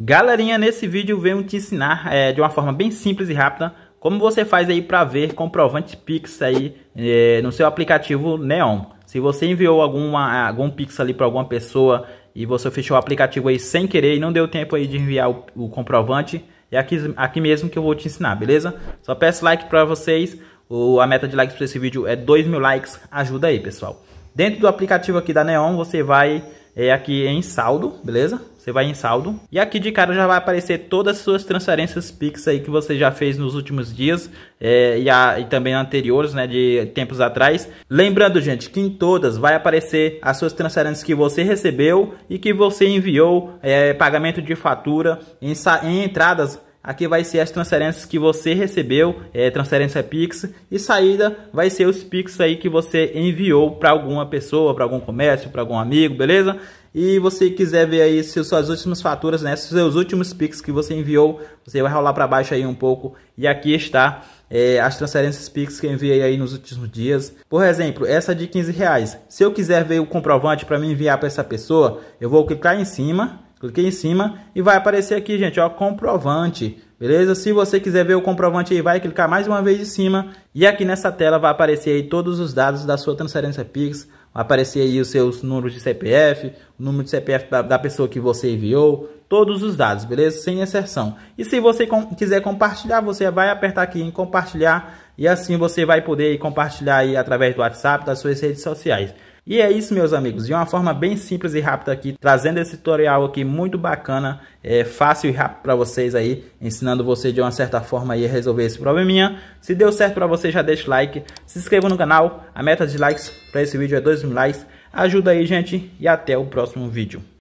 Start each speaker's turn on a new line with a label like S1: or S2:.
S1: Galerinha, nesse vídeo venho te ensinar é, de uma forma bem simples e rápida como você faz aí para ver comprovante Pix aí é, no seu aplicativo Neon. Se você enviou alguma, algum Pix ali para alguma pessoa e você fechou o aplicativo aí sem querer e não deu tempo aí de enviar o, o comprovante, é aqui, aqui mesmo que eu vou te ensinar, beleza? Só peço like para vocês, o, a meta de likes para esse vídeo é 2 mil likes, ajuda aí pessoal. Dentro do aplicativo aqui da Neon, você vai é, aqui em saldo, beleza? Você vai em saldo. E aqui de cara já vai aparecer todas as suas transferências Pix aí que você já fez nos últimos dias. É, e, a, e também anteriores, né? De tempos atrás. Lembrando, gente, que em todas vai aparecer as suas transferências que você recebeu e que você enviou. É, pagamento de fatura, em, em entradas Aqui vai ser as transferências que você recebeu, é, transferência Pix. E saída vai ser os Pix aí que você enviou para alguma pessoa, para algum comércio, para algum amigo, beleza? E você quiser ver aí se suas últimas faturas, né? Seus últimos Pix que você enviou, você vai rolar para baixo aí um pouco. E aqui está é, as transferências Pix que eu enviei aí nos últimos dias. Por exemplo, essa de 15 reais. Se eu quiser ver o comprovante para me enviar para essa pessoa, eu vou clicar em cima Cliquei em cima e vai aparecer aqui, gente, ó, comprovante. Beleza? Se você quiser ver o comprovante aí, vai clicar mais uma vez em cima. E aqui nessa tela vai aparecer aí todos os dados da sua transferência Pix. Vai aparecer aí os seus números de CPF, o número de CPF da, da pessoa que você enviou, todos os dados, beleza? Sem exceção. E se você com quiser compartilhar, você vai apertar aqui em compartilhar e assim você vai poder compartilhar aí através do WhatsApp, das suas redes sociais. E é isso, meus amigos, de uma forma bem simples e rápida aqui, trazendo esse tutorial aqui muito bacana, é fácil e rápido para vocês aí, ensinando você de uma certa forma aí a resolver esse probleminha. Se deu certo para você, já deixa o like, se inscreva no canal, a meta de likes para esse vídeo é 2 mil likes, ajuda aí gente e até o próximo vídeo.